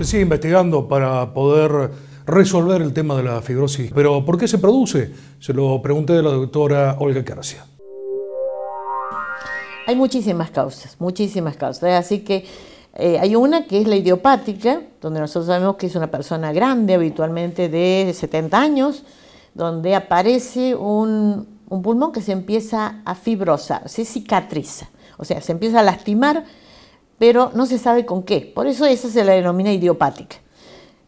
Se sigue investigando para poder resolver el tema de la fibrosis. Pero ¿por qué se produce? Se lo pregunté a la doctora Olga Carcia. Hay muchísimas causas, muchísimas causas. Eh, así que eh, hay una que es la idiopática, donde nosotros sabemos que es una persona grande, habitualmente de 70 años, donde aparece un pulmón que se empieza a fibrosar, se cicatriza, o sea, se empieza a lastimar pero no se sabe con qué. Por eso esa se la denomina idiopática.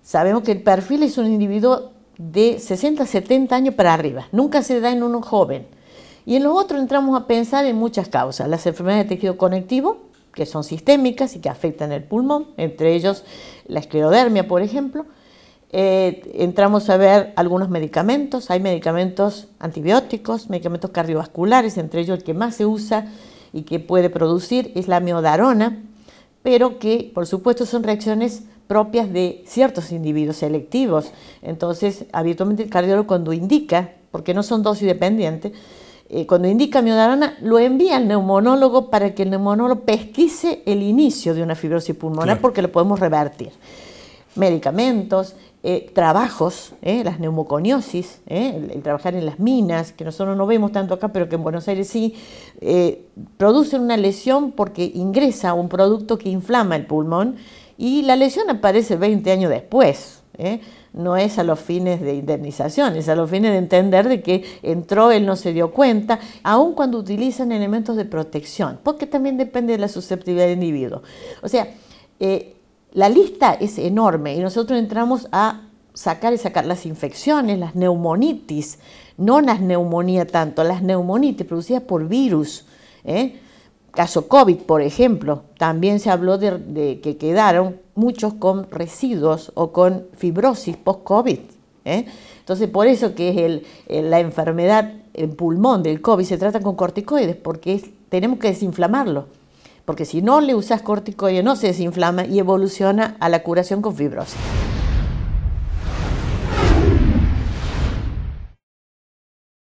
Sabemos que el perfil es un individuo de 60 a 70 años para arriba. Nunca se da en uno joven. Y en los otros entramos a pensar en muchas causas. Las enfermedades de tejido conectivo, que son sistémicas y que afectan el pulmón, entre ellos la esclerodermia, por ejemplo. Eh, entramos a ver algunos medicamentos, hay medicamentos antibióticos, medicamentos cardiovasculares, entre ellos el que más se usa y que puede producir es la miodarona, pero que por supuesto son reacciones propias de ciertos individuos selectivos. Entonces, habitualmente el cardiólogo cuando indica, porque no son dosis dependientes, eh, cuando indica miodarona, lo envía al neumonólogo para que el neumonólogo pesquise el inicio de una fibrosis pulmonar porque lo podemos revertir. Medicamentos, eh, trabajos, eh, las neumoconiosis, eh, el, trabajar en las minas, que nosotros no vemos tanto acá, pero que en Buenos Aires sí, producen una lesión porque ingresa un producto que inflama el pulmón y la lesión aparece 20 años después. No es a los fines de indemnización, es a los fines de entender de que entró, él no se dio cuenta, aun cuando utilizan elementos de protección, porque también depende de la susceptibilidad del individuo. O sea, la lista es enorme y nosotros entramos a sacar y sacar las infecciones, las neumonitis, no las neumonía tanto, las neumonitis producidas por virus. ¿eh? Caso COVID, por ejemplo, también se habló de, que quedaron muchos con residuos o con fibrosis post-COVID. ¿eh? Entonces, por eso que es la enfermedad en pulmón del COVID se trata con corticoides, porque tenemos que desinflamarlo porque si no le usas corticoide no se desinflama y evoluciona a la curación con fibrosis.